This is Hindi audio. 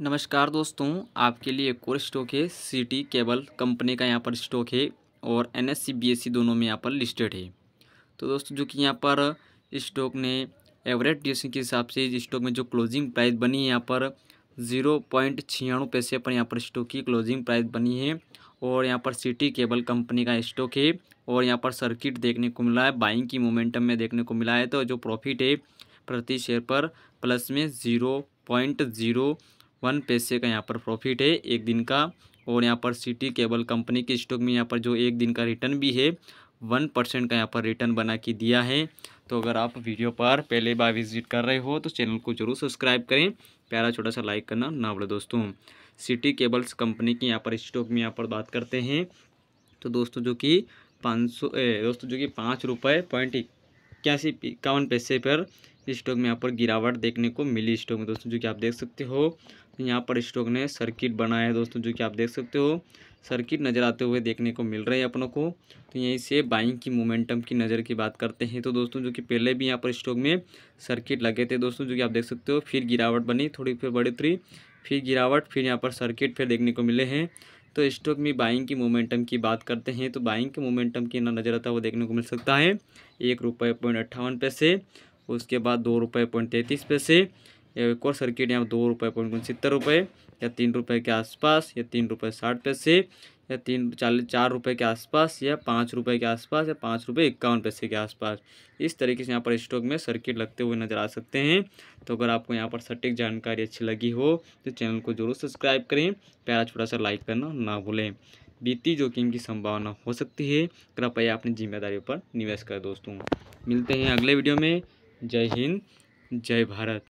नमस्कार दोस्तों आपके लिए एक और स्टॉक है सिटी केबल कंपनी का यहाँ पर स्टॉक है और एन एस दोनों में यहाँ पर लिस्टेड है तो दोस्तों जो कि यहाँ पर स्टॉक ने एवरेज ड्यूसिंग के हिसाब से इस स्टॉक में जो क्लोजिंग प्राइस बनी है यहाँ पर जीरो पॉइंट छियानवे पैसे पर यहाँ पर स्टॉक की क्लोजिंग प्राइस बनी है और यहाँ पर सिटी केबल कंपनी का स्टॉक है और यहाँ पर सर्किट देखने को मिला है बाइंग की मोमेंटम में देखने को मिला है तो जो प्रॉफिट है प्रति शेयर पर प्लस में ज़ीरो पॉइंट ज़ीरो वन पैसे का यहाँ पर प्रॉफिट है एक दिन का और यहाँ पर सिटी केबल कंपनी के स्टॉक में यहाँ पर जो एक दिन का रिटर्न भी है वन परसेंट का यहाँ पर रिटर्न बना के दिया है तो अगर आप वीडियो पर पहले बार विजिट कर रहे हो तो चैनल को जरूर सब्सक्राइब करें प्यारा छोटा सा लाइक करना ना बोले दोस्तों सिटी केबल्स कंपनी की यहाँ पर स्टॉक में यहाँ पर बात करते हैं तो दोस्तों जो कि पाँच सौ दोस्तों जो कि पाँच रुपये पॉइंट इक्यासी इक्यावन पैसे पर स्टॉक में यहाँ पर गिरावट देखने को मिली स्टॉक में दोस्तों जो कि आप देख सकते हो तो यहाँ पर स्टॉक ने सर्किट बनाया है दोस्तों जो कि आप देख सकते हो सर्किट नज़र आते हुए देखने को मिल रहे हैं अपनों को तो यहीं से बाइंग की मोमेंटम की नज़र की बात करते हैं तो दोस्तों जो कि पहले भी यहाँ पर स्टॉक में सर्किट लगे थे दोस्तों जो कि आप देख सकते हो फिर गिरावट बनी थोड़ी फिर बढ़ोतरी फिर गिरावट फिर यहाँ पर सर्किट फिर देखने को मिले हैं तो स्टॉक में बाइंग की मोमेंटम की बात करते हैं तो बाइंग के मोमेंटम की ना नज़र आता है वो देखने को मिल सकता है एक रुपये पॉइंट अट्ठावन पैसे उसके बाद दो रुपये पॉइंट तैंतीस पैसे एक और सर्किट यहाँ दो रुपये पॉइंट उनसत्तर रुपये या तीन रुपये के आसपास या तीन रुपये साठ पैसे या तीन चालीस चार रुपये के आसपास या पाँच रुपये के आसपास या पाँच रुपये इक्यावन पैसे के आसपास इस तरीके से यहाँ पर स्टॉक में सर्किट लगते हुए नज़र आ सकते हैं तो अगर आपको यहाँ पर सटीक जानकारी अच्छी लगी हो तो चैनल को जरूर सब्सक्राइब करें प्यारा छोटा सा लाइक करना ना भूलें बीती जोखिम की संभावना हो सकती है कृपया अपनी जिम्मेदारी पर निवेश करें दोस्तों मिलते हैं अगले वीडियो में जय हिंद जय भारत